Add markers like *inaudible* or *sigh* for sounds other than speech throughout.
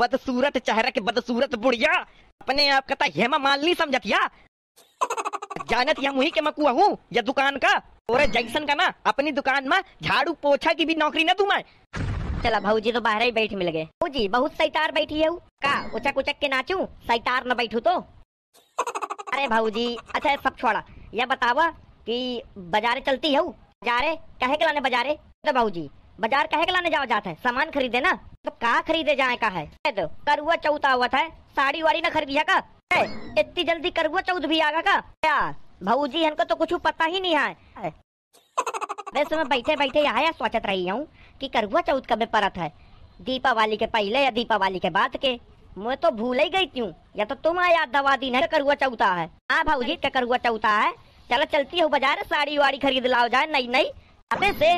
बदसूरत चेहरा के बदसूरत बुढ़िया अपने आप का तो हेमा मालनी समझत या जानत या मुही के मकुआ हूँ या दुकान का और जैसन का ना अपनी दुकान में झाड़ू पोछा की भी नौकरी ना मैं चला भाजी तो बाहर ही बैठ मिल गए जी बहुत सैतार बैठी है का उचक उचक के नाचू सैतार न बैठू तो अरे भाजी अच्छा सब छोड़ा यह बतावा कि बाजारे चलती है बाजारे कहे के लाने बाजारे तो भाजी बाजार कहे के लाने जाओ जाता है सामान खरीदे ना तो कहा खरीदे जाए का है तो करुआ चौथ आवत है साड़ी वाड़ी ना खरीदिया का इतनी जल्दी करुआ चौथ भी आगा का क्या भाजी हमको तो कुछ पता ही नहीं है वैसे मैं बैठे बैठे यहाँ या सोचत रही हूँ कि करुआ चौथ कब परत है दीपावली के पहले या दीपावली के बाद के मैं तो भूल ही गई थी या तो तुम आया दवा दिन है करुआ चौथा है हाँ भाजी का करुआ चौथा है चलो चलती हूँ बाजार साड़ी वाड़ी खरीद लाओ जाए नहीं नहीं अबे से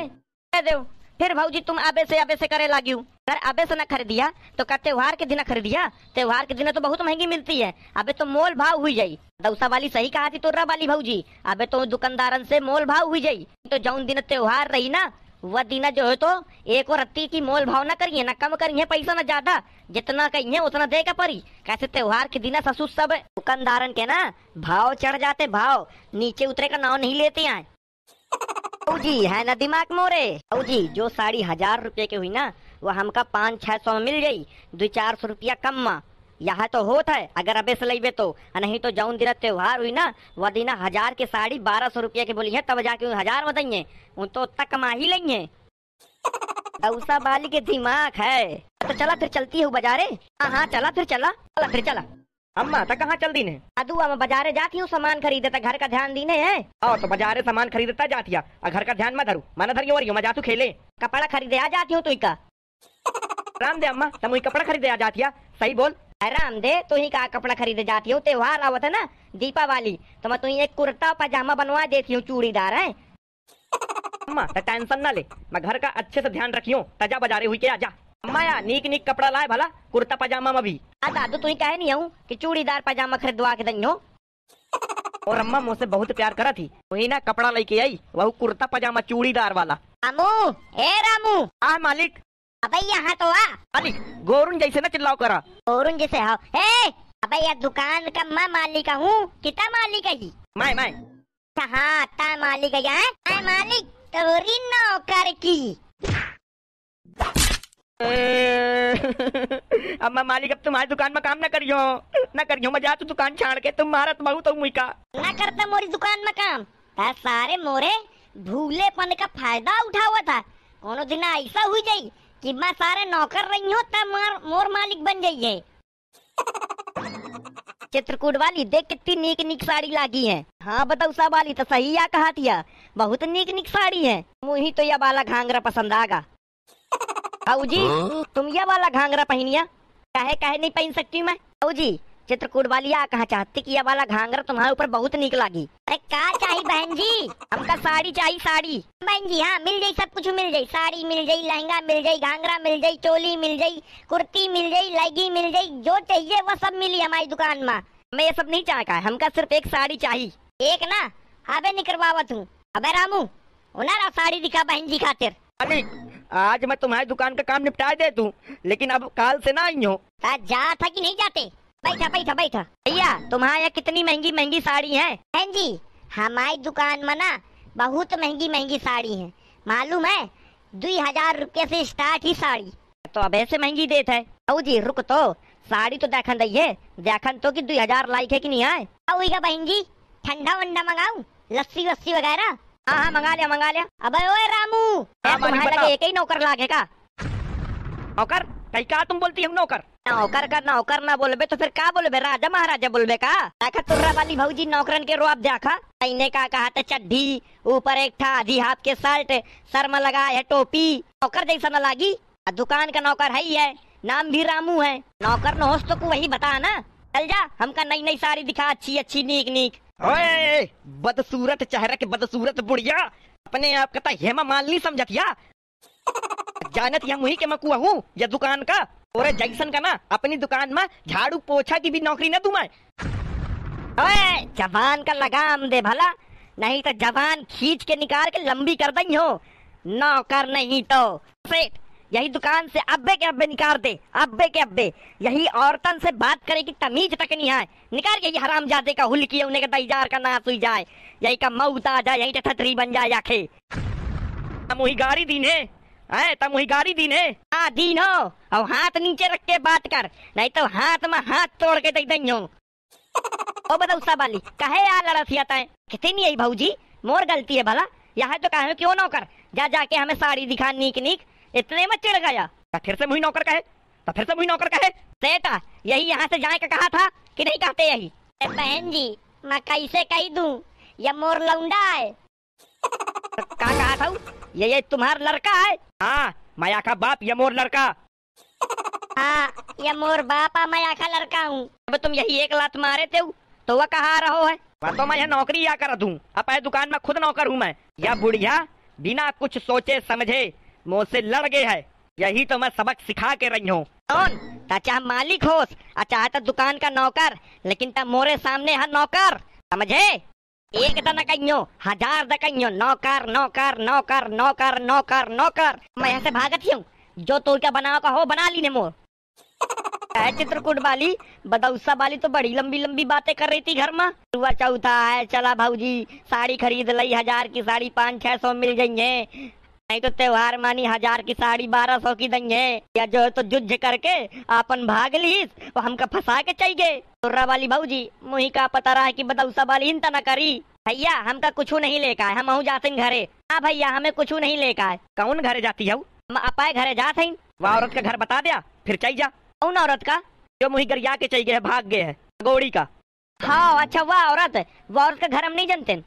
दे फिर भाजी तुम आबे से आबे से करे लागू अगर आबे से ना खरीदिया तो क्या त्योहार के दिन खरीदिया त्योहार के दिन तो बहुत महंगी मिलती है अबे तो मोल भाव हुई जाई दौसा वाली सही कहा थी तोरा वाली भाजी अबे तो दुकानदारन से मोल भाव हुई जाई तो जौन दिन त्योहार रही ना वह दिन जो है तो एक और रत्ती की मोल भाव ना करिए ना कम करिए पैसा ना ज्यादा जितना कहिए उतना दे का परी कैसे त्योहार के दिन ससुर सब दुकानदारन के ना भाव चढ़ जाते भाव नीचे उतरे का नाव नहीं लेते हैं जी है ना दिमाग मोरे जी जो साड़ी हजार रुपए की हुई ना वो हमका पाँच छह सौ में मिल गई दो चार सौ रुपया कम माँ यहाँ तो होता है अगर अबे से लेबे तो नहीं तो जौन दिन त्योहार हुई ना वह दिना हजार की साड़ी बारह सौ रुपया की बोली है तब जाके हजार में देंगे उन तो उतना कमा ही लेंगे उषा बाली के दिमाग है तो चला फिर चलती है बाजारे हाँ हाँ चला फिर चला चला फिर चला अम्मा तक कहाँ चल दी ने अदू हम बाजारे जाती हूँ सामान खरीदे तक घर का ध्यान दीने है और तो बाजारे सामान खरीदता जाती घर का ध्यान मत धरू मना धरियो वरियो मैं जातू खेले कपड़ा खरीदे आ जाती हूँ तुका राम दे अम्मा तुम कपड़ा खरीदे आ जाती है सही बोल आराम दे तू ही का कपड़ा खरीदे जाती हूँ त्योहार आवत है ना दीपावली तो मैं तुम एक कुर्ता पजामा बनवा देती हूँ चूड़ीदार है अम्मा टेंशन ना ले मैं घर का अच्छे से ध्यान रखियो तजा बाजारे हुई के आजा माया नीक नीक कपड़ा लाए भला कुर्ता पजामा में भी दादू तुम कहे नहीं हूँ कि चूड़ीदार पजामा खरीदवा के दई और अम्मा मुझसे बहुत प्यार करा थी वही ना कपड़ा लेके आई वह कुर्ता पजामा चूड़ीदार वाला रामू हे रामू आ मालिक अबे यहाँ तो आ मालिक गोरुन जैसे ना चिल्लाओ करा गोरुन जैसे हाँ हे अबे यह दुकान का मैं मालिक हूँ कितना मालिक है जी मैं मैं हाँ ता मालिक है मैं मालिक तोरी नौकर की *laughs* अब मैं मालिक अब तुम्हारी दुकान में काम ना करियो ना करियो मैं जा तू दुकान छाड़ के तुम मारत बहु तो मुई का ना करता तो मोरी दुकान में काम ता सारे मोरे भूले पन का फायदा उठा हुआ था कोनो दिन ऐसा हुई जाई कि मैं सारे नौकर रही हूँ तब मार मोर मालिक बन जाइए चित्रकूट वाली देख कितनी नीक नीक साड़ी लागी है हाँ बताऊ सब वाली तो सही या कहा थिया बहुत नीक नीक साड़ी है मुही तो यह बाला घांगरा पसंद आगा बाबू जी हाँ? तुम ये वाला घाघरा पहनिया कहे कहे नहीं पहन सकती मैं बाबू जी चित्रकूट वाली आ कहा चाहती कि ये वाला घाघरा तुम्हारे ऊपर बहुत निक लगी अरे का चाहिए बहन जी हमका साड़ी चाहिए साड़ी हाँ बहन जी हाँ मिल जाये सब कुछ मिल जाये साड़ी मिल जाये लहंगा मिल जाये घाघरा मिल जाये चोली मिल जाये कुर्ती मिल जाये लगी मिल जाये जो चाहिए वो सब मिली हमारी दुकान में हमें ये सब नहीं चाहता है हमका सिर्फ एक साड़ी चाहिए एक ना अबे निकलवा तू अबे रामू उन्हें साड़ी दिखा बहन जी खातिर आज मैं तुम्हारी दुकान का काम निपटा दे दूँ लेकिन अब काल से ना आई हो जा था कि नहीं जाते बैठा बैठा बैठा भैया तुम्हारे यहाँ कितनी महंगी महंगी साड़ी है बहन जी हमारी दुकान में ना बहुत महंगी महंगी साड़ी है मालूम है दुई हजार रुपये ऐसी स्टार्ट ही साड़ी तो अब ऐसे महंगी देत है तो जी रुक तो साड़ी तो देखन है देखन तो कि दुई हजार लाइक है कि नहीं आए बहन जी ठंडा वंडा मंगाऊ लस्सी वस्सी वगैरह हाँ हाँ मंगा लिया मंगा लिया अबे ओए रामू हाँ, एक ही नौकर लागे का नौकर कई कहा तुम बोलती हम नौकर नौकर का नौकर ना बोलबे तो फिर का बोलबे राजा महाराजा बोलबे का देखा तुर्रा वाली भाजी नौकरन के रोब देखा आईने का कहा था चड्ढी ऊपर एक था आधी हाथ के शर्ट सर में लगाए है टोपी नौकर जैसा ना लागी दुकान का नौकर है ही है नाम भी रामू है नौकर न होस तो को वही बता ना चल जा हमका नई नई साड़ी दिखा अच्छी अच्छी नीक नीक ओए बदसूरत चेहरा के बदसूरत बुढ़िया अपने आप का हेमा मालनी समझत या जानत या मुही के मैं कुआ हूँ या दुकान का और जैक्सन का ना अपनी दुकान में झाड़ू पोछा की भी नौकरी ना तुम्हें ओए जवान का लगाम दे भला नहीं तो जवान खींच के निकाल के लंबी कर दई हो नौकर नहीं तो सेठ यही दुकान से अब्बे के अब्बे निकाल दे अब्बे के अब्बे यही औरतन से बात करे की तमीज तक नहीं आए निकाल यही हराम जाते का हुल किया उन्हें दैजार का ना हुई जाए यही का मऊत आ जाए यही छतरी बन जाए आखे मुही गाड़ी दिन है है वही गाड़ी दीन है आ दीन हो और हाथ नीचे रख के बात कर नहीं तो हाथ में हाथ तोड़ के दे दई ओ बताऊ साबाली कहे आ लड़सिया तय कितनी आई भाजी मोर गलती है भला यहाँ तो कहे क्यों ना कर जा जाके हमें साड़ी दिखा नीक नीक इतने में चिड़ गया तो फिर से मुही नौकर कहे तो फिर से मुही नौकर कहे सेठा यही यहाँ से जाए का कहा था कि नहीं कहते यही बहन जी मैं कैसे कह दू ये मोर लौंडा है कहा कहा था ये ये तुम्हार लड़का है हाँ माया का बाप ये मोर लड़का हाँ ये मोर बापा माया का लड़का हूँ अब तुम यही एक लात मारे थे तो वह कहा रहो है तो मैं यहाँ नौकरी या कर दूँ अब दुकान में खुद नौकर हूँ मैं यह बुढ़िया बिना कुछ सोचे समझे मुझसे लड़ गए है यही तो मैं सबक सिखा के रही हूँ कौन चाहे मालिक हो चाहे अच्छा, हाँ तो दुकान का नौकर लेकिन तब तो मोरे सामने है नौकर समझे एक दा तो न हजार दकइयो नौकर नौकर नौकर नौकर नौकर नौकर मैं यहाँ से भागती हूँ जो तो क्या बनाओ का हो बना ली ने मोर चित्रकूट वाली बदौसा वाली तो बड़ी लंबी लंबी बातें कर रही थी घर में चौथा है चला भाजी साड़ी खरीद ली हजार की साड़ी पाँच छह सौ मिल है नहीं तो त्योहार मानी हजार की साड़ी बारह सौ की दई है या जो है तो जुझ करके आपन भाग ली और हमका फंसा के चाहिए तुर्रा वाली भाजी मुही का पता रहा है की बदौसा वाली इन तना करी भैया हमका कुछ नहीं लेकर है हम अहू जाते घरे हाँ भैया हमें कुछ नहीं लेकर है कौन घरे जाती है हम अपाए घरे जा सही वह औरत का घर बता दिया फिर चाहिए जा कौन औरत का जो मुही गरिया के चल गए है भाग गए है गोड़ी का हाँ अच्छा वह औरत वह औरत का घर हम नहीं जानते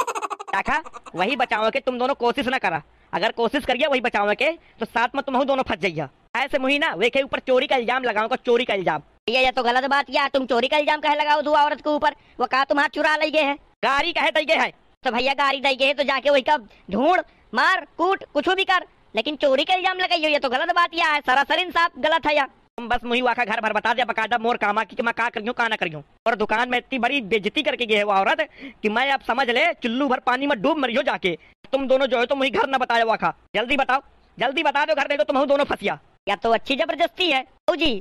*laughs* वही बचाओ के तुम दोनों कोशिश ना करा अगर कोशिश करिए वही बचावे के तो साथ में तुम दोनों फंस जाइए ऐसे मुहिना वे के ऊपर चोरी का इल्जाम लगाओ चोरी का इल्जाम ये ये तो गलत बात या तुम चोरी का इल्जाम कहे लगाओ दो औरत के ऊपर वो कहा तुम हाथ चुरा ले गए है गाड़ी कहे गए है तो भैया गाड़ी दै है तो जाके वही कब ढूंढ मार कूट कुछ भी कर लेकिन चोरी का इल्जाम लगाइए ये तो गलत बात यह है सरासर इंसाफ गलत है यार बस मुही वाका घर भर बता दिया बकायदा मोर कामा की कि मैं का करियो का ना करियो और दुकान में इतनी बड़ी बेजती करके गई है वो औरत कि मैं अब समझ ले चुल्लू भर पानी में डूब मरियो जाके तुम दोनों जो है तो मुही घर ना बताया वाका जल्दी बताओ जल्दी बता दो घर दे दो तुम दोनों फंसिया या तो अच्छी जबरदस्ती है जी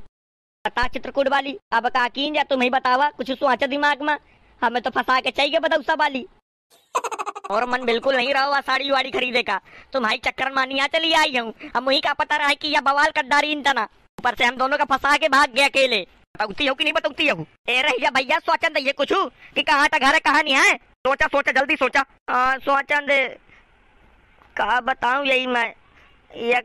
बता चित्रकूट वाली अब काकीन या तुम्हें बतावा कुछ सोचा दिमाग में हमें तो फंसा के चाहिए बदौसा वाली और मन बिल्कुल नहीं रहा हुआ साड़ी वाड़ी खरीदे का तुम्हारी चक्कर मानिया चली आई हूँ अब वही का पता रहा है कि यह बवाल कद्दारी इंतना ऊपर से हम दोनों का फंसा के भाग गया अकेले बताती हो कि नहीं बताती हो रहिया भैया स्वचंद ये कुछ कि कहाँ तक घर है कहाँ नहीं है सोचा सोचा जल्दी सोचा स्वचंद कहा बताऊ यही मैं ये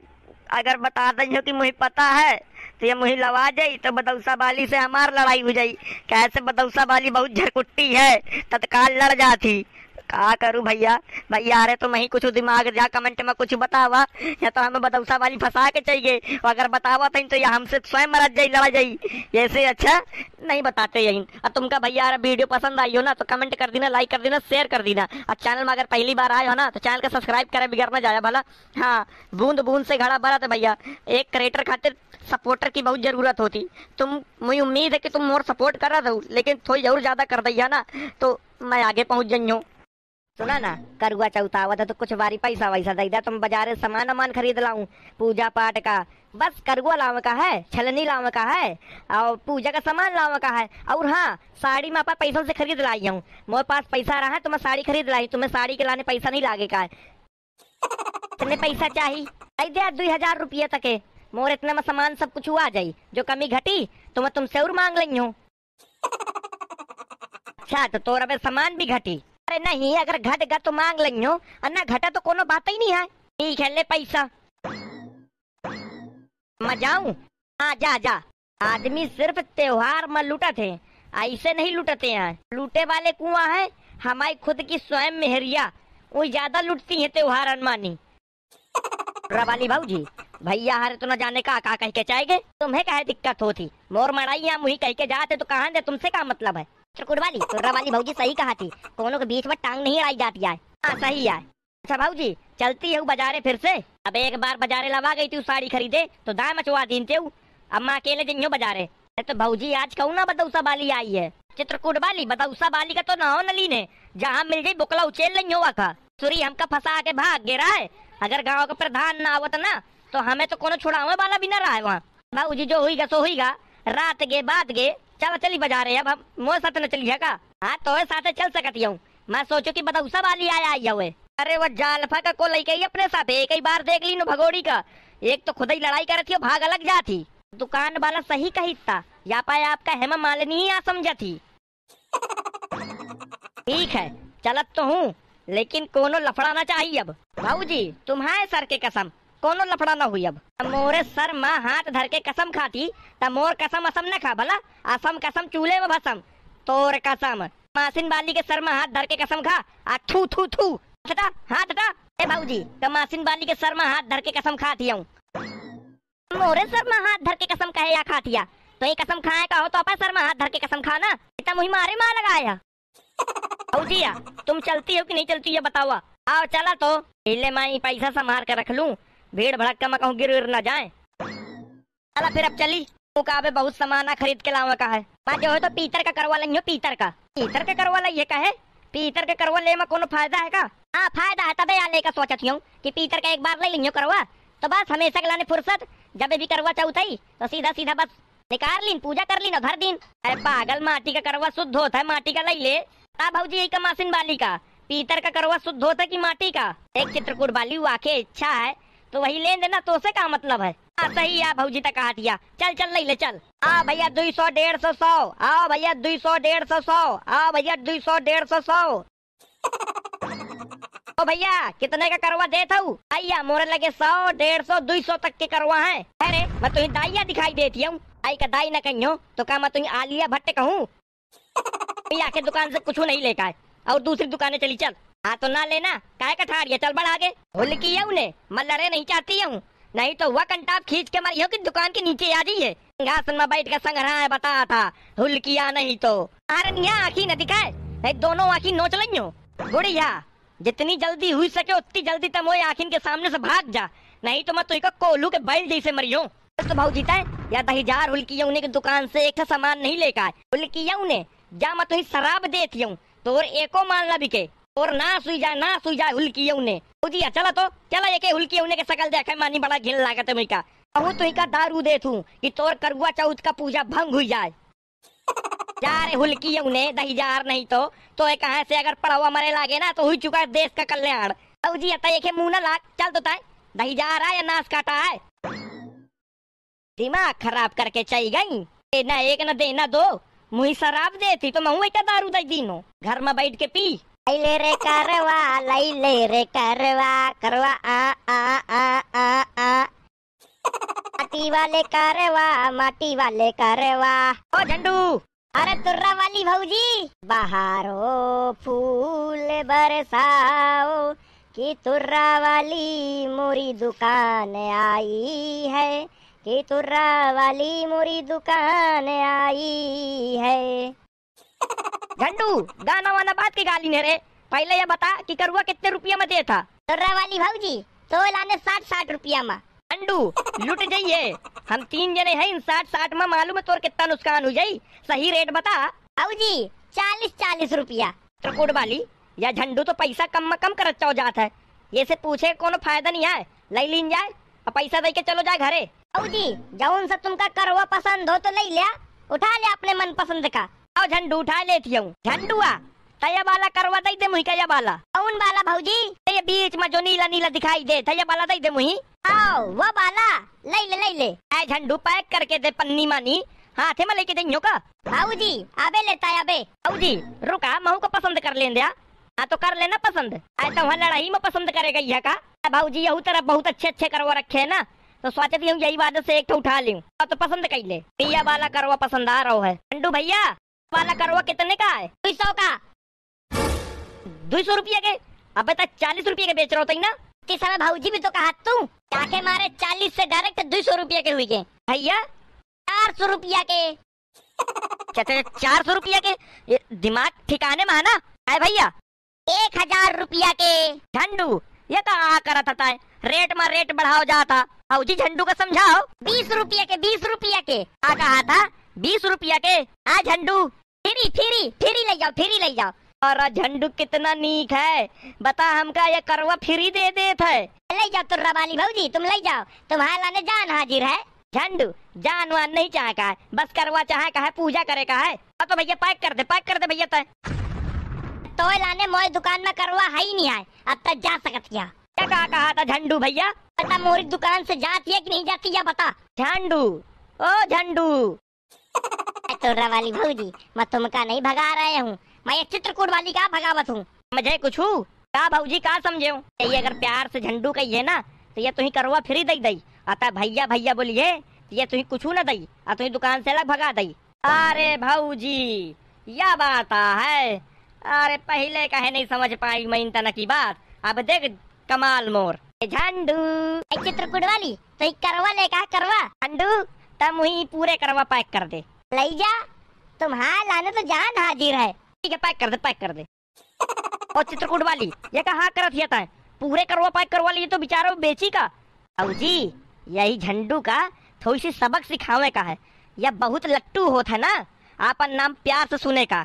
अगर बता दें हो कि मुझे पता है तो ये मुही लवा जाई तो बदौसा बाली से हमार लड़ाई हो जाई कैसे बदौसा बाली बहुत झरकुट्टी है तत्काल लड़ जाती का करूँ भैया भैया अरे तुम ही कुछ दिमाग जा कमेंट में कुछ बतावा या तो हमें बदौसा वाली फंसा के चाहिए और अगर बतावा तो, तो यहाँ हमसे स्वयं मर जाई लड़ा जाई ऐसे अच्छा नहीं बताते यही और तुमका भैया अरे वीडियो पसंद आई हो ना तो कमेंट कर देना लाइक कर देना शेयर कर देना और चैनल में अगर पहली बार आए हो ना तो चैनल का सब्सक्राइब करे बिगड़ ना जाया भला हाँ बूंद बूंद से घड़ा भरा था भैया एक क्रिएटर खातिर सपोर्टर की बहुत ज़रूरत होती तुम मुझे उम्मीद है कि तुम मोर सपोर्ट कर रहा था लेकिन थोड़ी ज़रूर ज़्यादा कर दैया ना तो मैं आगे जाइ हूँ सुना ना करुआ हुआ था तो कुछ बारी पैसा वैसा दे तुम बाजार सामान वामान खरीद लाऊ पूजा पाठ का बस करुआ लाव का है छलनी लाव का है और पूजा का सामान लाव का है और हाँ साड़ी में आप पैसों से खरीद लाई हूँ मेरे पास पैसा रहा है तो मैं साड़ी खरीद लाई तुम्हें तो साड़ी के लाने पैसा नहीं लागे का है तुम्हें पैसा चाहिए दे दो हजार रुपये तक मोर इतना में सामान सब कुछ हुआ जाये जो कमी घटी तो मैं तुमसे और मांग ली हूँ अच्छा तो तोरा में सामान भी घटी पे नहीं अगर घट गा तो मांग लेंगे अन्ना घटा तो कोनो बात ही नहीं है ठीक है ले पैसा मजाऊ हाँ जा जा आदमी सिर्फ त्योहार में लूटा थे ऐसे नहीं लूटते हैं लूटे वाले कुआं है हमारी खुद की स्वयं मेहरिया वो ज्यादा लूटती है त्योहार अनमानी रवाली भाऊ जी भैया हर तो न जाने का का कह के चाहे तुम्हें कहे दिक्कत होती मोर मड़ाई या मुही कह के जाते तो कहा दे तुमसे क्या मतलब है चकुर वाली वाली भाजी सही कहा थी कोनो तो के बीच में टांग नहीं अड़ाई जाती है हाँ सही है अच्छा भाजी चलती है बाजारे फिर से अब एक बार बाजारे लगा गई थी साड़ी खरीदे तो दाम मचवा दी थे अम्मा अकेले जियो बाजारे तो भाजी आज कहूँ ना बदौसा बाली आई है चित्रकूट वाली बदौसा बाली का तो ना हो नली ने जहाँ मिल गई बुकला उचेल नहीं हुआ था सूरी हमका फंसा के भाग गिरा है अगर गाँव का प्रधान ना आवत ना तो हमें तो कोनो छुड़ावे वाला भी ना रहा है वहाँ जी जो हुईगा सो हुईगा रात गे बात गे चल चली बजा रहे अब हम मोर साथ न चली का हाँ तो साथ चल सकती हूँ मैं सोचो की बताऊ सब आली आया आई हुए अरे वो जालफा का को लई अपने साथ एक ही बार देख ली नो भगोड़ी का एक तो खुद ही लड़ाई कर रही थी भाग अलग जाती दुकान वाला सही कही था या पाया आपका हेमा मालिनी ही समझा थी ठीक है चलत तो हूँ लेकिन कोनो लफड़ाना चाहिए अब भाऊ जी तुम्हारे सर के कसम कोनो लफड़ा ना हुई अब मोरे सर माँ हाथ धर के कसम खाती तब मोर कसम असम न खा भला असम कसम चूल्हे में भसम तोर कसम मासिन बाली के सर में हाथ धर के कसम खा आ थू थू थू हटा हाथ हटा ए भाऊजी तो मासिन बाली के सर में हाथ धर के कसम खा खाती हूँ मोरे सर में हाथ धर के कसम कहे या खा खातिया तो ये कसम खाए का हो तो अपन सर में हाथ धर के कसम खा ना इतना मुही मारे मार लगाया भाऊजिया तुम चलती हो कि नहीं चलती ये बताओ आओ चला तो पहले मैं पैसा संभाल कर रख लूँ भीड़ भड़क मैं कहूँ गिर न जाए चला फिर अब चली तू कहा बहुत सामान खरीद के लावा का है मैं जो है तो पीतर का करवा लेंगे पीतर का पीतर का करवा ली का है पीतर के करवा ले में कोनो फायदा है का हाँ फायदा है तबे यहाँ लेकर सोचती हूँ कि पीतर का एक बार ले लेंगे करवा तो बस हमेशा के लाने फुर्सत जब भी करवा चौथाई तो सीधा सीधा बस निकाल लीन पूजा कर लीन घर दिन अरे पागल माटी का करवा शुद्ध होता है माटी का ले ले हाँ, भाजी यही का मासिन बाली का पीतर का करवा शुद्ध होता है की माटी का एक चित्रकूट बाली आखे इच्छा है तो वही लेन देना तो से का मतलब है आ, हाँ, सही है भाजी तक हटिया चल चल ले ले चल आ भैया दुई सौ डेढ़ सौ सौ आओ भैया दुई सौ डेढ़ सौ सौ आओ भैया दुई सौ डेढ़ सौ सौ ओ भैया कितने का करवा दे था आइया मोरे लगे सौ डेढ़ सौ दुई सौ तक के करवा है अरे मैं तुम्हें दाइया दिखाई देती हूँ आई का दाई न कहियो तो क्या मैं तुम्हें आलिया भट्ट कहूँ के दुकान से कुछ नहीं लेकर और दूसरी दुकानें चली चल हाँ तो ना लेना काय कठार ये चल बढ़ आगे होल की है उन्हें लड़े नहीं चाहती हूँ नहीं तो वह कंटाप खींच के मारियो की दुकान के नीचे आ जाइए घासन में बैठ कर संग्रह है बता था हुल किया नहीं तो अरे आखी न दिखाए दोनों आखी नोच लियो बुढ़िया जितनी जल्दी हुई सके उतनी जल्दी तम तो वो आखिन के सामने से भाग जा नहीं तो मैं तुझको कोलू के बैल जैसे मरियो तो भाव जीता है या दहीजार तो हुलकिया उन्हें दुकान से एक सामान नहीं लेकर हुलकिया उन्हें जा मैं तुम्हें तो शराब देती हूँ तो और एको मान ला बिके और ना सुई जाए ना सुई जाए हुलकी उन्हें उदिया चलो तो चला एक के हुलकी उन्हें के सकल देखे मानी बड़ा घिन लागत है मुका कहूँ तो का दारू दे तू कि तोर करगुआ चौथ का पूजा भंग हुई जाए जा रे हुलकी उन्हें दही जार नहीं तो तो एक कहाँ से अगर पड़ावा मरे लागे ना तो हुई चुका है देश का कल्याण और जी अता तो एक मुंह ना लाग चल तो ताए दही जार रहा या नाश काटा है दिमाग खराब करके चली गई ना एक ना देना दो मुही शराब देती तो मैं दारू दे दीनो घर में बैठ के पी ले रे करवा लाई ले रे करवा करवा आ आ आ आ आ माटी वाले करवा माटी वाले करवा ओ झंडू अरे तुर्रा वाली भौजी बहारो फूल बरसाओ कि तुर्रा वाली मोरी दुकान आई है कि तुर्रा वाली मोरी दुकान आई है घंटू दाना वाना बात की गाली ने रे पहले ये बता कि करुआ कितने रुपया में दे था तोरा वाली भाजी तो लाने साठ साठ रुपया में अंडू लुट जाइए हम तीन जने हैं इन साठ साठ में मालूम है तोर कितना नुकसान हो जाये सही रेट बता भाजी चालीस चालीस रुपया त्रिकुट वाली या झंडू तो पैसा कम में कम कर करत जात है ये से पूछे कोनो फायदा नहीं है लई लीन जाए और पैसा दे के चलो जाए घरे आओ जी जौन सा तुमका करवा पसंद हो तो ले लिया उठा लिया अपने मन पसंद का आओ झंडू उठा लेती हूँ झंडुआ तय वाला करवा दे दे मुही कया वाला कौन वाला भौजी ये बीच में जो नीला नीला दिखाई दे तय वाला दे दे मुही आओ वो वाला ले ले ले ले ए झंडू पैक करके दे पन्नी मानी हाथे में लेके देंगे का भौजी अबे लेता है अबे भौजी रुका महू को पसंद कर ले दिया हाँ तो कर लेना पसंद तो वहाँ लड़ाई में पसंद करेगा यह का भाजी यही तरफ बहुत अच्छे अच्छे करवा रखे है ना तो सोचती हूँ यही बात से एक तो उठा लूँ हाँ, तो पसंद कर ले पिया वाला करवा पसंद आ रहा है अंडू भैया वाला करवा कितने का है दो सौ का दो सौ रुपये के अब बता चालीस रुपये के बेच रहा होता तो ना के सारा भाजी भी तो कहा तू चाके मारे चालीस से डायरेक्ट दो सौ रुपये के हुई के भैया चार सौ रुपया के चाचा *laughs* चार सौ रुपया के ये दिमाग ठिकाने में आना आए भैया एक हजार रुपया के झंडू ये तो आ कर था रेट में रेट बढ़ाओ जाता भाजी झंडू का समझाओ बीस रुपया के बीस रुपया के आ कहा था बीस रुपया के आ झंडू फिरी फिरी फिरी ले जाओ फिरी ले जाओ और झंडू कितना नीक है बता हमका ये करवा फ्री दे दे ले जाओ तुर्रा वाली भौजी तुम ले जाओ तुम्हारा ने जान हाजिर है झंडू जान वान नहीं चाहे का है बस करवा चाहे का है पूजा करे का है तो भैया पैक कर दे पैक कर दे भैया तो लाने मोए दुकान में करवा है ही नहीं आए अब तक जा सकत क्या क्या कहा कहा था झंडू भैया पता मोरी दुकान से जाती है कि नहीं जाती है बता झंडू ओ झंडू तोड़ा वाली भौजी मैं तुमका नहीं भगा रहे हूँ मैं एक चित्रकूट वाली का भगावत हूँ मुझे कुछ हूँ का भौजी का समझे तो ये अगर प्यार से झंडू कही है ना तो ये तुम्हें करवा फ्री दई दई अतः भैया भैया बोलिए तो ये तुम्हें कुछ ना दई और तुम्हें दुकान से अलग भगा दई अरे भौजी यह बात है अरे पहले कहे नहीं समझ पाई मैं इन की बात अब देख कमाल मोर झंडू चित्रकूट वाली तो करवा ले कहा करवा झंडू तब वही पूरे करवा पैक कर दे लैजा तुम्हारा लाने तो जान हाजिर है ठीक है पैक कर दे पैक कर दे और चित्रकूट वाली ये कहा कर दिया था पूरे करवा पैक करवा लिए तो बेचारो बेची का अब जी यही झंडू का थोड़ी सी सबक सिखावे का है यह बहुत लट्टू होता है ना आपन नाम प्यार से सुने का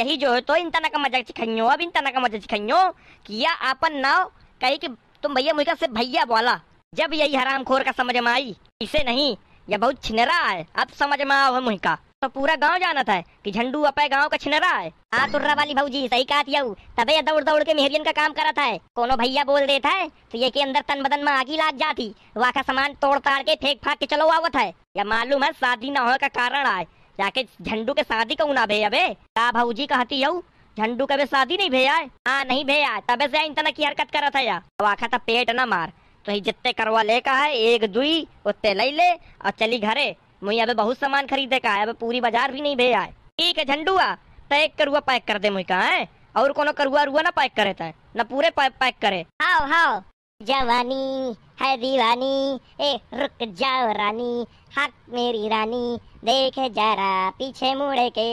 यही जो है तो इन तना का मजाक सिखाइयो अब इन तना का मजाक सिखाइयो कि यह आपन नाव कहे कि तुम भैया मुझे से भैया बोला जब यही हराम खोर का समझ में आई इसे नहीं यह बहुत छिनरा है अब समझ में आओ मुहिका तो पूरा गांव जाना था कि झंडू अपे गांव का छिनरा है आ तुर्रा वाली भाजी सही कहा थियाऊ तबे दौड़ दौड़ के मेहरियन का काम करा था कोनो भैया बोल देता है तो ये के अंदर तन बदन में आगी लाग जाती वहाँ का सामान तोड़ ताड़ के फेंक फाक के चलो आवत है या मालूम है शादी न होने का कारण आए जाके झंडू के शादी कहूँ ना भे अबे का भाजी कहती यू झंडू कभी शादी नहीं भैया हाँ नहीं भैया तबे से इन तना की हरकत करा था यार आखा था तो पेट ना मार तो जितने करवा ले का है एक दुई उतने ले ले और चली घरे मुई अबे बहुत सामान खरीदे का है पूरी बाजार भी नहीं भेजा है ठीक है झंडुआ तो एक करुआ पैक कर दे मुई का है और कोनो करुआ रुआ ना पैक करे था न पूरे पैक पैक करे हाओ हाओ जवानी है दीवानी ए रुक जाओ रानी हक मेरी रानी देख जरा पीछे मुड़े के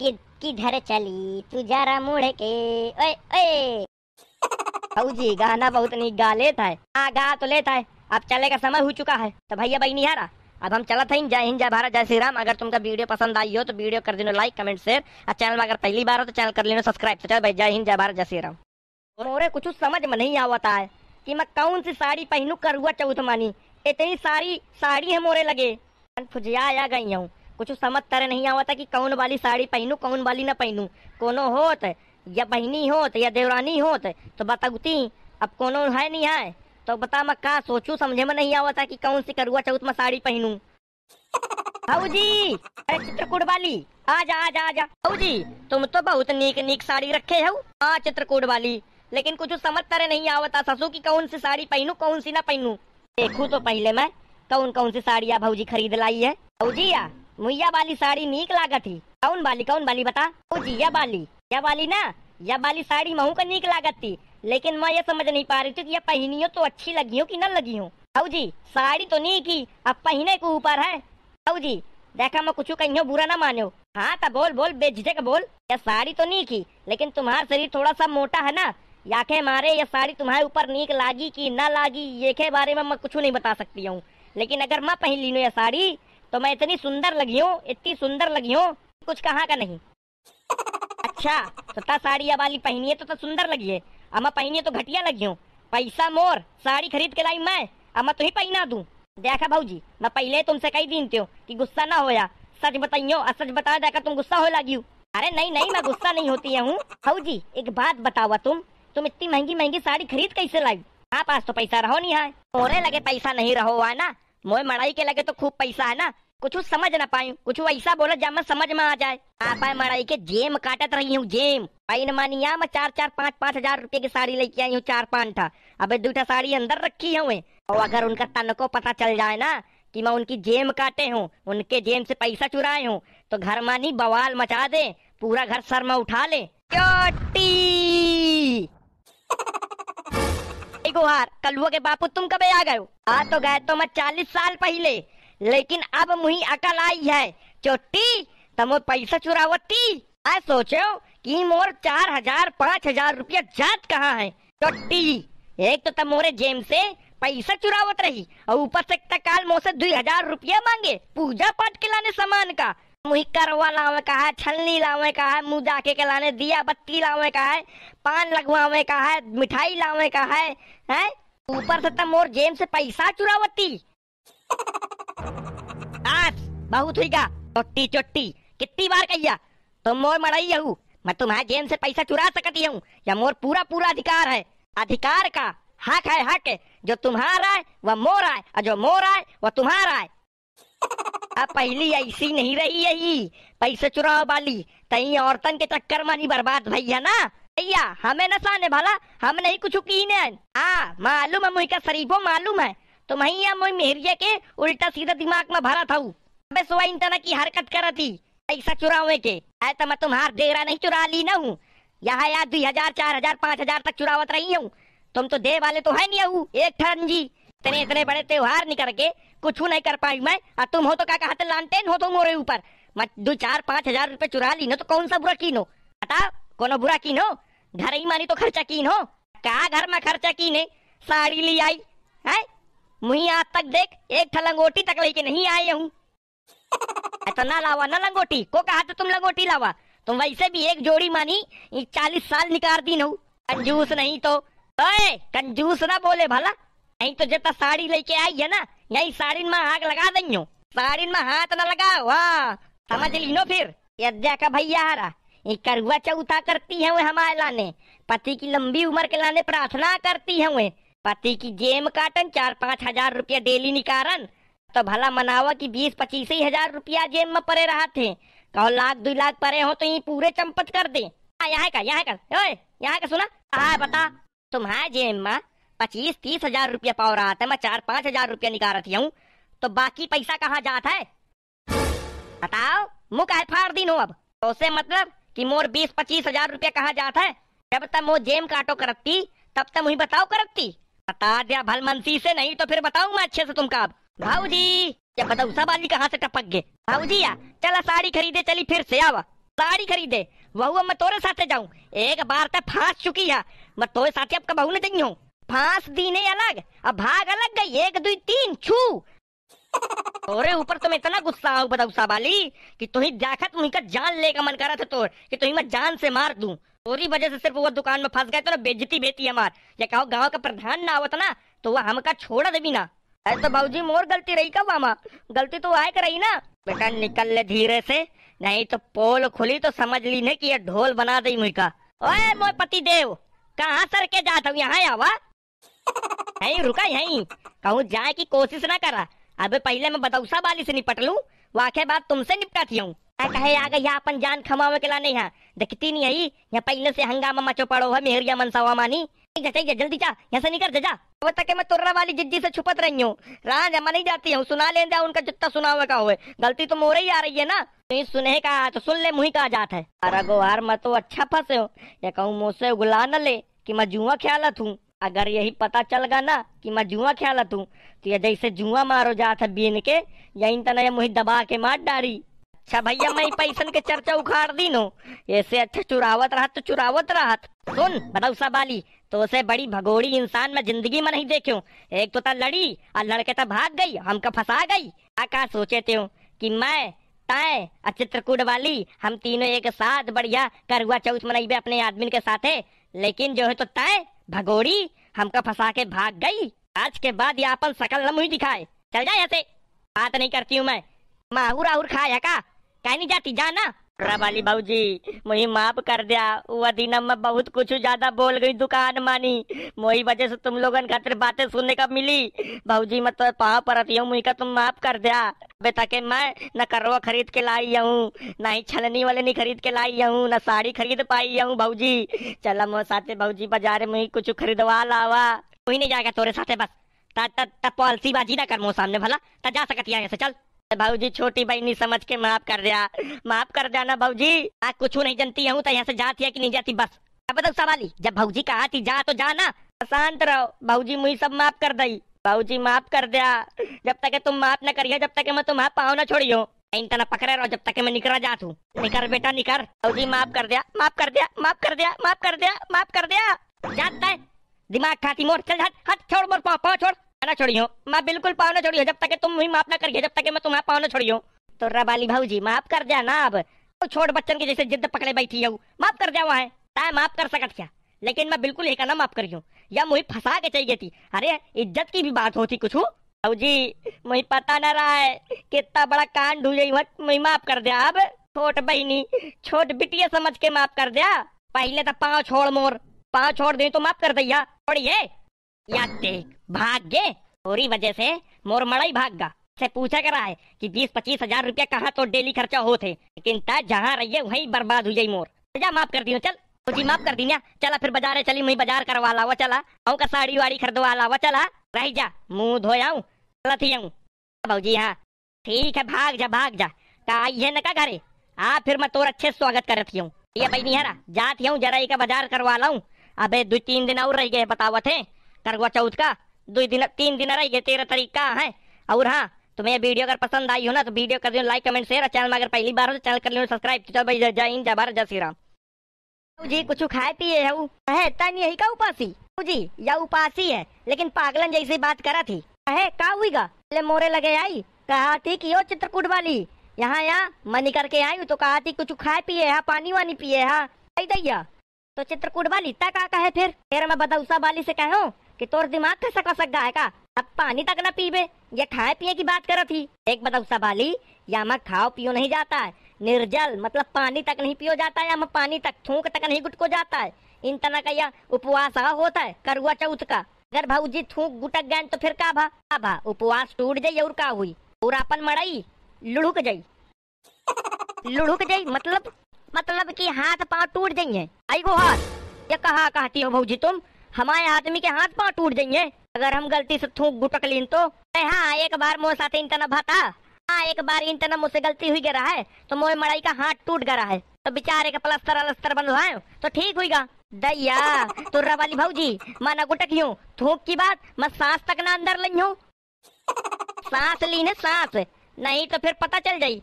कि किधर चली तू जरा मुड़े के ओए ओए जी गाना बहुत नहीं गा लेता है आ गा तो लेता है अब चले का समय हो चुका है तो भैया भाई हारा अब हम चला था जय हिंद जय भारत जय श्री राम अगर तुमका वीडियो पसंद आई हो तो वीडियो कर देना लाइक कमेंट शेयर और चैनल में अगर पहली बार हो तो चैनल कर लेना सब्सक्राइब तो चलो भाई जय हिंद जय भारत जय श्री राम मोरे कुछ समझ में नहीं आवता है कि मैं कौन सी साड़ी पहनू करुआ चौथ मानी इतनी सारी साड़ी है मोरे लगे फुजिया आ गई हूँ कुछ समझ तरह नहीं आवता कि कौन वाली साड़ी पहनू कौन वाली ना पहनू कोनो होत या बहनी होत या देवरानी होत तो बताऊती अब कोनो है नहीं है तो बता मैं का सोचू समझे में नहीं था कि कौन सी करुआ चौथ में साड़ी पहनू हाऊ जी अरे चित्रकूट वाली आजा आजा आजा हाऊ जी तुम तो बहुत नीक नीक साड़ी रखे हो हाँ चित्रकूट वाली लेकिन कुछ समझ तरह नहीं आवता ससु की कौन सी साड़ी पहनू कौन सी ना पहनू देखू तो पहले मैं कौन कौन सी साड़ी आ भाजी खरीद लाई है भाजी या मुइया वाली साड़ी नीक लागत थी कौन वाली कौन वाली बता भाजी या वाली या वाली ना या वाली साड़ी महू का नीक लागत थी लेकिन मैं ये समझ नहीं पा रही थी कि ये पहनियो तो अच्छी लगी हो कि न लगी हो भाऊ जी साड़ी तो नहीं की अब पहने के ऊपर है भाऊ जी देखा मैं कुछ कहीं बुरा ना मान्यो हाँ तो बोल बोल बेझिझक बोल यह साड़ी तो नहीं की लेकिन तुम्हारा शरीर थोड़ा सा मोटा है ना याखे मारे ये साड़ी तुम्हारे ऊपर नीक लागी कि ना लागी ये के बारे में मैं कुछ नहीं बता सकती हूँ लेकिन अगर मैं पहन ली ये साड़ी तो मैं इतनी सुंदर लगी हूँ इतनी सुंदर लगी हूँ कुछ कहाँ का नहीं अच्छा तो ता साड़ी वाली पहनी तो, तो सुंदर लगी है अमा पहिने तो घटिया लगियो पैसा मोर साड़ी खरीद के लाई मैं अमा तुम्हें तो पहना दू देखा भाजी मैं पहले तुमसे कई दिन हो की गुस्सा ना होया सच बताइयो और सच बता देखा तुम गुस्सा हो लगी अरे नहीं नहीं मैं गुस्सा नहीं होती हूँ भाजी एक बात बतावा तुम तुम इतनी महंगी महंगी साड़ी खरीद कैसे लाई आप पास तो पैसा रहो नहीं है मोरे लगे पैसा नहीं रहो है ना मोए मड़ाई के लगे तो खूब पैसा है ना कुछ समझ ना पाई कुछ ऐसा बोला जब मैं समझ में आ जाए आप मराई के जेम काटत रही हूँ जेम पाइन मानिया मैं चार चार पाँच पाँच हजार रूपए की साड़ी लेके आई हूँ चार पाँच था अब दूटा साड़ी अंदर रखी हूँ और अगर उनका तन को पता चल जाए ना कि मैं उनकी जेम काटे हूँ उनके जेम से पैसा चुराए हूँ तो घर मानी बवाल मचा दे पूरा घर सर में उठा ले *laughs* कलुआ के बापू तुम कब आ गए आ तो गए तो मैं चालीस साल पहले लेकिन अब मुही अकल आई है चोटी तमो तो पैसा चुरावती आ सोचो कि मोर चार हजार पाँच हजार रुपया जात कहाँ है चोटी एक तो तमोरे जेम से पैसा चुरावत रही और ऊपर से तो मोर से दो हजार रुपया मांगे पूजा पाठ के लाने सामान का मुही करवा लावे का है छलनी लावे का है मुँह जाके के लाने दिया बत्ती लावे का है पान लगवावे का है मिठाई लावे का है ऊपर से मोर जेम से पैसा चुरावती *laughs* आज बहुत हुई का चोटी चोटी कितनी बार कहिया तुम तो मोर मराई हूँ मैं तुम्हारे जेब से पैसा चुरा सकती हूँ या मोर पूरा पूरा अधिकार है अधिकार का हक है हक जो तुम्हारा है वह मोर है और जो मोर है वह तुम्हारा है अब पहली ऐसी नहीं रही है पैसे चुराओ वाली तई औरतन के चक्कर मानी बर्बाद भैया ना भैया हमें नशा ने भला हम नहीं कुछ की हाँ, मालूम है का शरीफों मालूम है तो मैया मोई मेहरिया के उल्टा सीधा दिमाग में भरा था अबे सोई इन की हरकत करा थी पैसा चुरावे के आए तो मैं तुम्हार डेरा नहीं चुरा ली ना हूँ यहाँ यार दुई हजार चार हजार पाँच हजार तक चुरावत रही हूँ तुम तो दे वाले तो है नहीं आहू एक ठन जी इतने इतने बड़े त्योहार निकल के कुछ नहीं कर पाई मैं और तुम हो तो क्या कहते लानटेन हो तो मोरे ऊपर मत दो चार पाँच हजार रूपए चुरा ली ना तो कौन सा बुरा कीनो बता कोनो बुरा कीनो घर ही मानी तो खर्चा कीन हो कहा घर में खर्चा कीने साड़ी ली आई है मुही आज तक देख एक ठा लंगोटी तक लेके नहीं आए हूँ तो *laughs* ना लावा ना लंगोटी को कहा तो तुम लंगोटी लावा तुम वैसे भी एक जोड़ी मानी चालीस साल निकाल दी नू कंजूस नहीं तो अरे कंजूस ना बोले भला नहीं तो जब साड़ी लेके आई है ना यही साड़ी में आग लगा दें साड़ी में हाथ ना लगाओ हाँ समझ ली नो फिर यद्या का भैया हरा ये करुआ चौथा करती है वे हमारे लाने पति की लंबी उम्र के लाने प्रार्थना करती है वे पति की जेम काटन चार पाँच हजार रुपया डेली निकारन तो भला मनावा की बीस पच्चीस ही हजार रुपया जेम में पड़े रहा थे कहो लाख दो लाख पड़े हो तो ये पूरे चंपत कर दे हाँ, यहाँ का यहाँ का ओए यहाँ का सुना हाँ बता तुम्हारे जेम में पच्चीस तीस हजार रुपया पा रहा था मैं चार पाँच हजार रुपया निकाल रही हूँ तो बाकी पैसा कहाँ जाता है बताओ मुँह कहे फाड़ दिन हो अब तो उसे मतलब कि मोर बीस पच्चीस हजार रुपया कहाँ जाता है जब तक मोर जेम काटो करती तब तक मुझे बताओ करती बता दिया भलमनसी से नहीं तो फिर बताऊंगा अच्छे से तुमका अब भाऊजी ये बदौसा बाली कहाँ से टपक गए भाऊ जी या चला साड़ी खरीदे चली फिर से आवा साड़ी खरीदे वह मैं तोरे साथ जाऊँ एक बार तो फांस चुकी है मैं तोरे साथ अब कब न दी हूँ फांस दीने अलग अब भाग अलग गई एक दुई तीन छू तोरे ऊपर तुम तो इतना गुस्सा आओ बदौसा बाली की तुम्हें जाखत तुम्हें जान लेगा मन करा था तोर की तुम्हें मैं जान से मार दूं तोरी वजह से सिर्फ वो दुकान में फंस गए तो ना बेजती बेती हमार ये कहो गांव का प्रधान ना आवत ना तो वो हमका छोड़ देवी ना अरे तो भाजी मोर गलती रही का मामा गलती तो आय कराई ना बेटा निकल ले धीरे से नहीं तो पोल खुली तो समझ ली नहीं कि ये ढोल बना दई का ओए मोय पति देव कहाँ सर के जाता हूँ यहाँ आवा नहीं रुका यहीं कहूँ जाए की कोशिश ना करा अबे पहले मैं बतौसा बाली से निपट लू वाके बाद तुमसे निपटा थी हूँ कहे आ गई अपन जान खमावे के ला नहीं है देखती नहीं आई यहाँ पहले से हंगामा मचो पड़ो है मेहरिया मनसावा मानी जल्दी जा यहाँ से निकल जा बता तक मैं तुर्रा वाली जिद्दी से छुपत रही हूँ रहा जमा नहीं जाती हूँ सुना ले उनका जितना सुना हुआ का हुए गलती तो मोरे ही आ रही है ना नहीं सुने का तो सुन ले मुही का जात है अरे गोहार मैं तो अच्छा फंसे हूँ ये कहूँ मुझसे उगला न ले कि मैं जुआ ख्यालत हूँ अगर यही पता चल गा ना कि मैं जुआ ख्यालत हूँ तो ये जैसे जुआ मारो जात है बीन के यही तना मुही दबा के मार डारी अच्छा भैया मैं पैसन के चर्चा उखाड़ दी नो ऐसे अच्छा चुरावत रहा तो चुरावत रहा सुन भरोसा बाली तो उसे बड़ी भगोड़ी इंसान में जिंदगी में नहीं देखो एक तो ता लड़ी और लड़के तो भाग गई हमका फंसा गई आका सोचे थे कि मैं ताए और चित्रकूट वाली हम तीनों एक साथ बढ़िया करुआ चौथ बे अपने आदमी के साथ है लेकिन जो है तो तय भगोड़ी हमका फंसा के भाग गई आज के बाद ये अपन सकल न दिखाए चल जाए ऐसे बात नहीं करती हूँ मैं माहूर आहूर खाया का कहीं नहीं जाती जाना प्रभाली बाबू जी मुही माफ कर दिया वह दिन मैं बहुत कुछ ज्यादा बोल गई दुकान मानी मोही वजह से तुम लोगन खातिर बातें सुनने का मिली बाबू जी मैं तो पाँव पर हूँ का तुम माफ कर दिया अबे तके मैं न करवा खरीद के लाई हूँ ना ही छलनी वाले नहीं खरीद के लाई हूँ ना साड़ी खरीद पाई हूँ भाऊ जी चला मोह साथे भाऊ जी बाजार में कुछ खरीदवा लावा कोई नहीं जाएगा तोरे साथे बस पॉलिसी बाजी ना कर मोह सामने भला ता जा सकती है यहाँ से चल भाजी छोटी बहनी समझ के माफ कर दिया माफ कर जाना भाजी मैं कुछ नहीं जानती हूँ तो यहाँ से जाती है कि नहीं जाती बस अब सवाल ही जब भाजी कहा थी जा तो जाना शांत रहो भाजी मुझे सब माफ कर दई भाजी माफ कर दिया जब तक तुम माफ ना करिए जब तक मैं तुम्हारा पाव ना छोड़ी हो इन तो पकड़े रहो जब तक मैं निकला जात हूँ निकल बेटा निकल भाजी माफ कर दिया माफ कर दिया माफ कर दिया माफ कर दिया माफ कर दिया जाता है दिमाग खाती मोर चल हट हट छोड़ मोर पाँव पाँव छोड़ ना छोड़ी हूँ मैं बिल्कुल पाव ना छोड़ी जब तक तुम ही माफ ना करिए जब तक मैं तुम्हारा पाव ना छोड़ी हूँ तो रबाली भाऊ जी माफ कर दिया ना अब तो छोड़ बच्चन की जैसे जिद पकड़े बैठी हूँ माफ कर दिया वहाँ ताय माफ कर सकत क्या लेकिन मैं बिल्कुल एक ना माफ करी या मुही फंसा के चाहिए थी अरे इज्जत की भी बात होती कुछ भाऊ जी मुझे पता ना रहा है कितना बड़ा कान ढूंढे मुही माफ कर दिया अब छोट बहनी छोट बिटिया समझ के माफ कर दिया पहले तो पाँव छोड़ मोर पाँव छोड़ दे तो माफ कर दैया छोड़िए या देख भाग गए थोड़ी वजह से मोर मड़ई भाग गा से पूछा कर रहा है कि बीस पच्चीस हजार रुपया कहाँ तो डेली खर्चा हो थे लेकिन ता जहाँ रहिए वहीं बर्बाद हुई मोर जा माफ कर दियो चल तुझी तो माफ कर दी ना चला फिर बाजार चली वही बाजार करवा लावा चला आऊ का साड़ी वाड़ी खरीदवा लावा चला रह जा मुंह धो चला थी आऊ भाजी हाँ, हाँ ठीक है भाग जा भाग जा का आई है न का घरे आ फिर मैं तोर अच्छे स्वागत कर रही हूँ ये भाई नहीं हरा जाती हूँ जरा का बाजार करवा लाऊ अबे दो तीन दिन और रह गए बतावत है करवा चौथ का दो दिन तीन दिन रह गए तेरह तारीख का है और हाँ तुम्हें वीडियो अगर पसंद आई हो ना तो वीडियो कर दिन लाइक कमेंट शेयर चैनल में अगर पहली बार हो तो चैनल कर लियो सब्सक्राइब तो चल भाई जय हिंद जय भारत जय श्री राम जी कुछ खाए पिए है है तन यही का उपासी जी या उपासी है लेकिन पागलन जैसी बात करा थी अहे का हुई गा मोरे लगे आई कहा थी कि यो चित्रकूट वाली यहाँ यहाँ मनी करके आई तो कहा थी कुछ खाए पिए है हाँ, पानी वानी पिए है हाँ, तो चित्रकूट वाली तक का है फिर फिर मैं बताऊ वाली से कहूँ कि तोर दिमाग खसक सक है का अब पानी तक न पीबे ये खाए पिए की बात करो थी एक बताऊ सबाली यामा खाओ पियो नहीं जाता है निर्जल मतलब पानी तक नहीं पियो जाता है यामा पानी तक थूक तक नहीं गुटको जाता है इन तरह का यह उपवास होता है करुआ चौथ का अगर भाऊ जी थूक गुटक गए तो फिर का भा का भा उपवास टूट जाये और का हुई और अपन मड़ई लुढ़ुक जाई लुढ़ुक जाई मतलब मतलब कि हाथ पांव टूट जाये आई गो हाथ ये कहा कहती हो भाऊ जी तुम हमारे आदमी के हाथ पाँव टूट जाएंगे अगर हम गलती से थूक गुटक लीन तो हाँ एक बार मोर साथ इन तना भाता हाँ एक बार इन तना मुझसे गलती हुई गया है तो मोर मड़ाई का हाथ टूट गया है तो बेचारे का प्लस्तर अलस्तर बनवाए तो ठीक होगा दैया तुर्रा वाली भाजी मैं न गुटक यू थूक की बात मैं सांस तक ना अंदर ली हूँ सांस ली ने सांस नहीं तो फिर पता चल जाये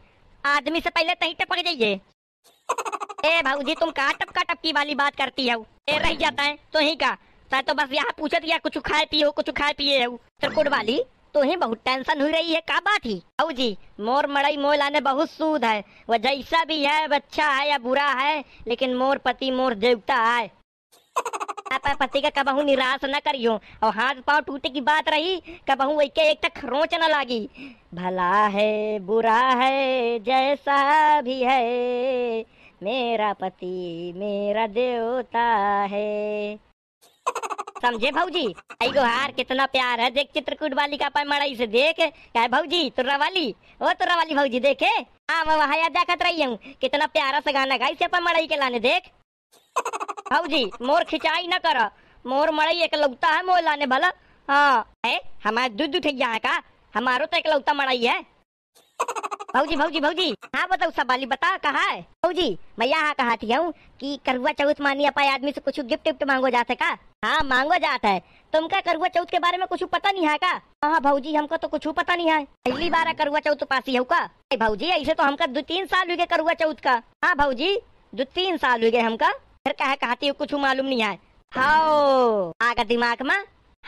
आदमी से पहले तही टपक जाइए ए भाजी तुम कहा टपका टपकी वाली बात करती है ए रह जाता है तो ही का मैं तो बस यहाँ पूछत या कुछ खाए पिए हो कुछ खाए पिए त्रिकुट वाली तो ही बहुत टेंशन हुई रही है का बात ही औ जी मोर मड़ई मोर लाने बहुत सूद है वह जैसा भी है अच्छा है या बुरा है लेकिन मोर पति मोर देवता है *laughs* आप पति का कबहू निराश न करियो और हाथ पाँव टूटे की बात रही कबहू वैके एक तक रोच न लगी भला है बुरा है जैसा भी है मेरा पति मेरा देवता है समझे भाजी एगो हार कितना प्यार है देख चित्रकूट वाली का पाई मड़ाई से देख क्या भाजी तुर्रा वाली वो तुर्रा वाली भाजी देखे हाँ मैं वहाँ याद देखा रही हूँ कितना प्यारा सा गाना गाई से अपन मड़ई के लाने देख भाजी मोर खिंचाई न करो मोर मड़ई लगता है मोर लाने भला हाँ हमारे दूध उठैया है का हमारो तो एक लगता मड़ई है भौजी भौजी भौजी हाँ बताऊ सवाली बता कहा है भौजी मैं यहाँ कहा थी हूँ कि करुआ चौथ मानी अपा आदमी से कुछ गिफ्ट विफ्ट मांगो जा सका हाँ मांगो जाता है तुमका करुआ चौथ के बारे में कुछ पता नहीं है का हाँ भाजी हमको तो कुछ पता नहीं है पहली बार करुआ चौथ पास ही का भाजी ऐसे तो हमका दो तीन साल हुए गए करुआ चौथ का हाँ भाजी दो तीन साल हुए गए हमका फिर कहे कहती हो कुछ मालूम नहीं है हाओ आगा दिमाग में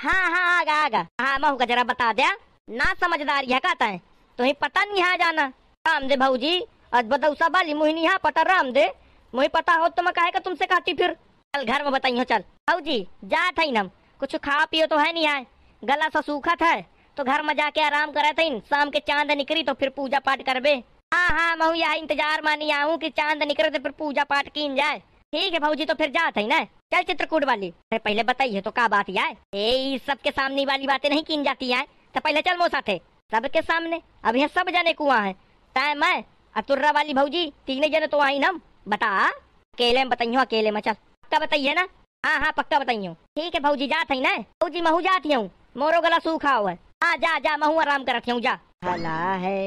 हाँ हाँ आगा आगा हाँ मैं जरा बता दिया ना समझदारी है कहता है तुम्हें पता नहीं यहाँ जाना रामदेव दे भाजी आज सा बाली मोहिनी यहाँ पता रामदेव मुही पता हो तो मैं कहे का तुमसे कहती फिर चल घर में बताई हो चल भाजी जा था नम कुछ खा पियो तो है नहीं आए गला सा सूखा था तो घर में जाके आराम करा थी शाम के चांद निकली तो फिर पूजा पाठ करबे हाँ हाँ महू यहाँ इंतजार मानी आऊँ कि चांद निकले तो फिर पूजा पाठ की जाए ठीक है भाजी तो फिर जा था ना चल चित्रकूट वाली अरे पहले बताइए तो क्या बात यार ए सब के सामने वाली बातें नहीं की जाती है तो पहले चल मो थे सबके सामने अब यह सब जाने कुआ है तय मैं अतुर्रा वाली भाजी तीन जने तो आई नम बता अकेले में बताइयो अकेले में चल पक्का बताइए ना हाँ हाँ पक्का बताइयो ठीक है भाजी जाती है ना भौजी महू जाती हूँ मोरो गला सूखा हुआ है हाँ जा जा महू आराम कर रखी हूँ जा भला है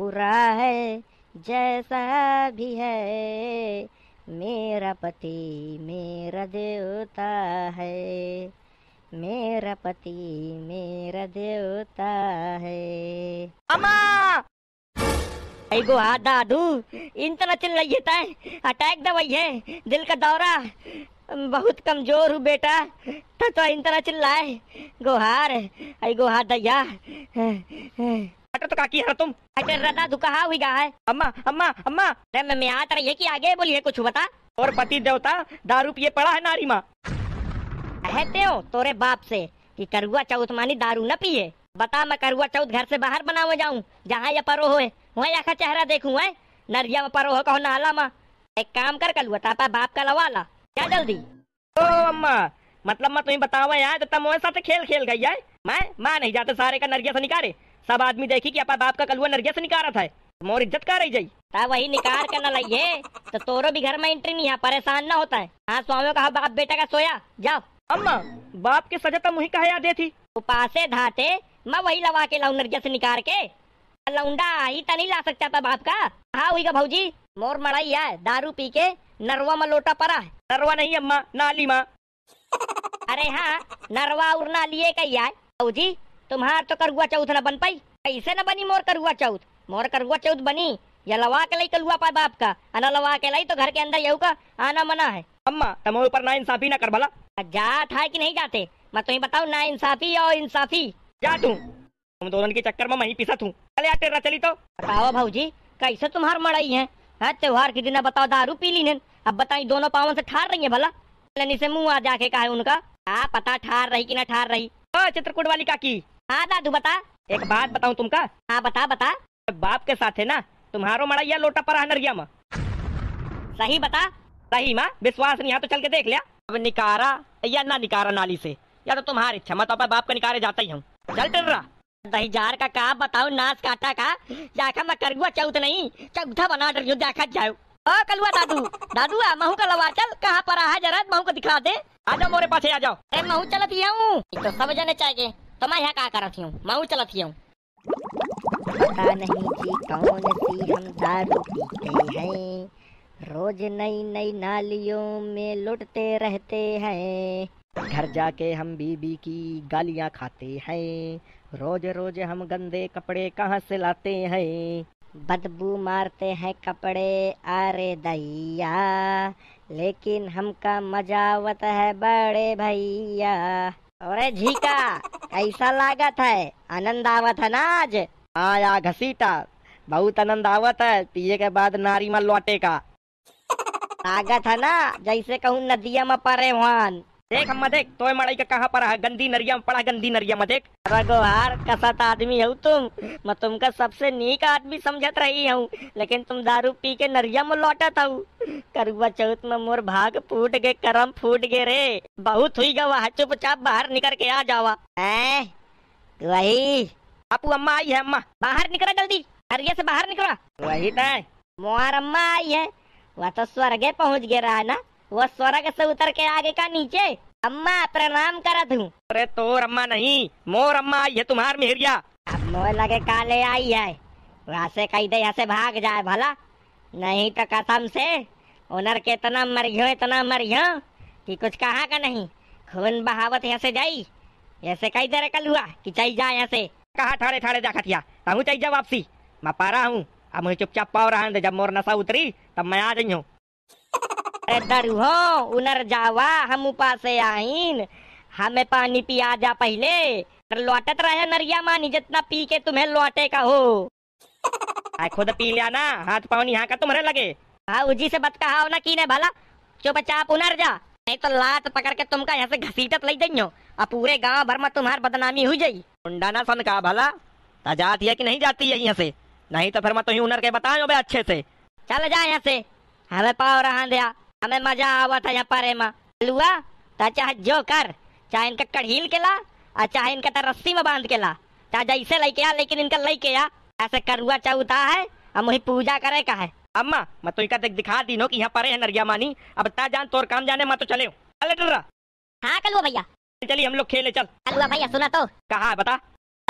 बुरा है जैसा भी है मेरा पति मेरा देवता है मेरा पति मेरा देवता है अम्मा आई गो दादू इन तरह चल रही है अटैक दवाई है दिल का दौरा बहुत कमजोर हूँ बेटा तो तो इन तरह चिल्ला है गोहार आई गोहार दया अटो तो काकी हरा तुम अटे रदा दुकाहा हुई है अम्मा अम्मा अम्मा मैं मैं आता रही है कि आगे बोलिए कुछ बता और पति देवता दारू पिए पड़ा है नारी माँ कहते हो तोरे बाप से कि करुआ चौथ मानी दारू न पिए बता मैं करुआ चौथ घर से बाहर बनाओ जाऊं जहाँ ये परो हो वहाँ यहाँ चेहरा देखूं है नरिया में परो हो कहो नाला माँ एक काम कर कलुआ तापा बाप का लवा ला क्या जल्दी ओ अम्मा मतलब मैं तुम्हें बतावा यार तब तो मोहन साथ खेल खेल गई है मैं मैं नहीं जाते सारे का नरिया से निकारे सब आदमी देखी कि अपा बाप का कलुआ नरिया से निकारा था तो मोर इज्जत का रही जाई ता वही निकार के न लइए तो तोरो भी घर में एंट्री नहीं है परेशान ना होता है हाँ स्वामी कहा बाप बेटा का सोया जाओ अम्मा बाप के सजा तो मुही कहा दे थी उपासे धाते मैं वही लवा के लाऊ नरिया निकाल के लौंडा ही तो नहीं ला सकता था बाप का हाँ हुई भाजी मोर मड़ाई है दारू पी के नरवा में लोटा पड़ा है नरवा नहीं अम्मा नाली माँ अरे हाँ नरवा और एक ही है भाजी तुम्हार तो करुआ चौथ न बन पाई कैसे न बनी मोर करुआ चौथ मोर करुआ चौथ बनी या लवा के लाई कलुआ पा बाप का अना लवा के लाई तो घर के अंदर यू का आना मना है अम्मा तुम्हारे ऊपर ना इंसाफी ना कर भला जात है कि नहीं जाते मैं तुम्हें बताऊँ ना इंसाफी और इंसाफी जा तू तुम दोनों के चक्कर में वही पिसत हूँ चले यार तेरा चली तो बताओ भाव जी कैसे तुम्हार मड़ाई है हाँ त्योहार के दिन बताओ दारू पी ली अब बताई दोनों पावन से ठार रही है भला से मुंह आ जाके कहा उनका आ पता ठार रही कि ना ठार रही ओ चित्रकूट वाली काकी हाँ दादू बता एक बात बताऊँ तुमका हाँ बता बता बाप के साथ है ना तुम्हारो मड़ैया लोटा पर नरिया सही बता सही माँ विश्वास नहीं है हाँ तो चल के देख लिया अब निकारा या ना निकारा नाली से या तो तुम्हारी इच्छा मैं तो अपने बाप का निकारे जाता ही हूँ चल टर रहा दही जार का का बताओ नाच काटा का जाखा मैं करगुआ चौथ नहीं चौथा बना डर जाखा जाओ ओ कलुआ दादू दादू आ महू का लवा चल कहाँ पर आहा जरा महू को दिखा दे आ जाओ मोरे पास आ जाओ ए महू चलत ही हूँ तो सब जने चाहिए तो मैं यहाँ का करत हूँ महू चलत ही हूँ पता नहीं जी कौन सी हम दारू पीते हैं रोज नई नई नालियों में लुटते रहते हैं घर जाके हम बीबी की गालियाँ खाते हैं रोज रोज हम गंदे कपड़े कहाँ से लाते हैं बदबू मारते हैं कपड़े अरे दैया लेकिन हमका मजावत है बड़े भैया अरे झीका कैसा लागत है आनंद आवत है ना आज आया घसीटा बहुत आनंद आवत है पिए के बाद मल लौटे का ताकत है ना जैसे कहूँ नदिया में पड़े वन देख हम देख तो मड़ाई का कहाँ पड़ा है गंदी नरिया में पड़ा गंदी नरिया में देख रघुहार कसत आदमी हो तुम मैं तुमका सबसे नीक आदमी समझत रही हूँ लेकिन तुम दारू पी के नरिया में लौटा था करुआ चौथ में मोर भाग फूट गए करम फूट गए रे बहुत हुई गवा चुपचाप बाहर निकल के आ जावा वही बापू अम्मा आई है अम्मा बाहर निकला जल्दी अरिया से बाहर निकला वही तो मोहर अम्मा आई है वह तो स्वर्ग पहुँच गया रहा ना वो स्वर्ग से उतर के आगे का नीचे अम्मा प्रणाम कर दू अरे तो अम्मा नहीं मोर अम्मा आई है तुम्हार मेहरिया अब मोर लगे काले आई है वहाँ से कही दे यहाँ से भाग जाए भला नहीं तो कसम से उनर के इतना मरियो इतना मरियो कि कुछ कहा का नहीं खून बहावत यहाँ से जाई ऐसे कही दे रखल हुआ कि चल जाए यहाँ से कहा ठाड़े ठाड़े जा खतिया तहूँ चाही वापसी मैं पा रहा हूँ अब मुझे चुपचाप पाओ रहा जब मोर नशा उतरी तब मैं आ रही हूँ दरुहो *laughs* उनर जावा हम उपा से आईन हमें पानी पिया जा पहले लौटत रहे नरिया मानी जितना पी के तुम्हें लौटे का हो आ खुद पी लिया ना हाथ पानी यहाँ का तुम्हारे लगे हाँ उजी से बत कहा ना कीने ने भला चुपचाप उनर जा नहीं तो लात पकड़ के तुमका यहाँ से घसीटत ले जाइ अब पूरे गांव भर में तुम्हार बदनामी हो जाई उंडा ना सन का भला ता जाती है कि नहीं जाती है यहाँ से नहीं तो फिर मैं तुम्हें उनर के बताओ अच्छे से चल जा यहाँ से हमें पाव रहा दिया हमें मजा आवा था यहाँ पारे माँ तो चाहे जो कर चाहे इनका कढ़ील के ला और चाहे इनका तो रस्सी में बांध के ला चाहे जैसे लेके आ लेकिन इनका लेके आ ऐसे करुआ चौथा है हम मुही पूजा करे का है अम्मा मैं तो इनका दिखा दी नो की यहाँ परे है नरिया मानी अब ता जान तोर काम जाने मैं तो चले चल हाँ कलुआ भैया चलिए हम लोग खेले चल कलुआ भैया सुना तो कहा बता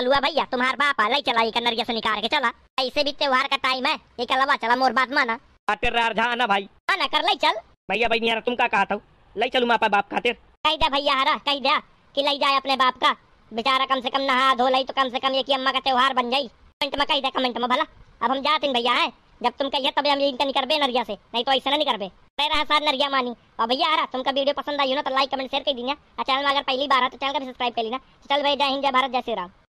अलुआ भैया तुम्हारे बाप लाई चला एक नरिया से निकाल के चला ऐसे भी त्योहार का टाइम है एक अलावा चला मोर बात माना खातिर ना भाई आना कर ले चल भैया भाई नहीं तुम का कहा था ले चलू मापा बाप खातिर कह दे भैया हरा कह दे कि ले जाए अपने बाप का बेचारा कम से कम नहा धो लाई तो कम से कम ये की अम्मा का त्योहार बन जाये कमेंट में कह दे कमेंट में भला अब हम जाते भैया है जब तुम कहिए तब हम यही तो कर बे नरिया से नहीं तो ऐसे नहीं कर बे रहा साथ नरिया मानी और भैया आ रहा तुमका वीडियो पसंद आई हो ना तो लाइक कमेंट शेयर कर दीजिए चैनल में अगर पहली बार है तो चैनल का भी सब्सक्राइब कर लेना चल भाई जय हिंद जय भारत जय श्री राम